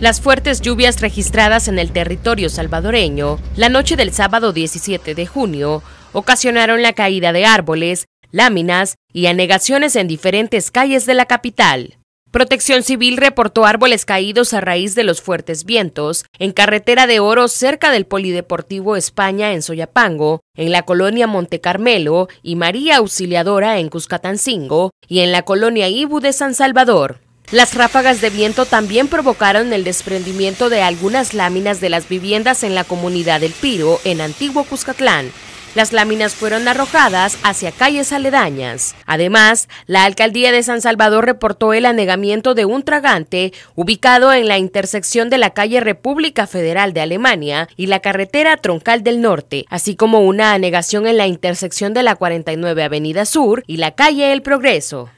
Las fuertes lluvias registradas en el territorio salvadoreño la noche del sábado 17 de junio ocasionaron la caída de árboles, láminas y anegaciones en diferentes calles de la capital. Protección Civil reportó árboles caídos a raíz de los fuertes vientos en Carretera de Oro cerca del Polideportivo España en Soyapango, en la colonia Monte Carmelo y María Auxiliadora en Cuscatancingo y en la colonia Ibu de San Salvador. Las ráfagas de viento también provocaron el desprendimiento de algunas láminas de las viviendas en la comunidad del Piro, en Antiguo Cuscatlán, las láminas fueron arrojadas hacia calles aledañas. Además, la alcaldía de San Salvador reportó el anegamiento de un tragante ubicado en la intersección de la calle República Federal de Alemania y la carretera Troncal del Norte, así como una anegación en la intersección de la 49 Avenida Sur y la calle El Progreso.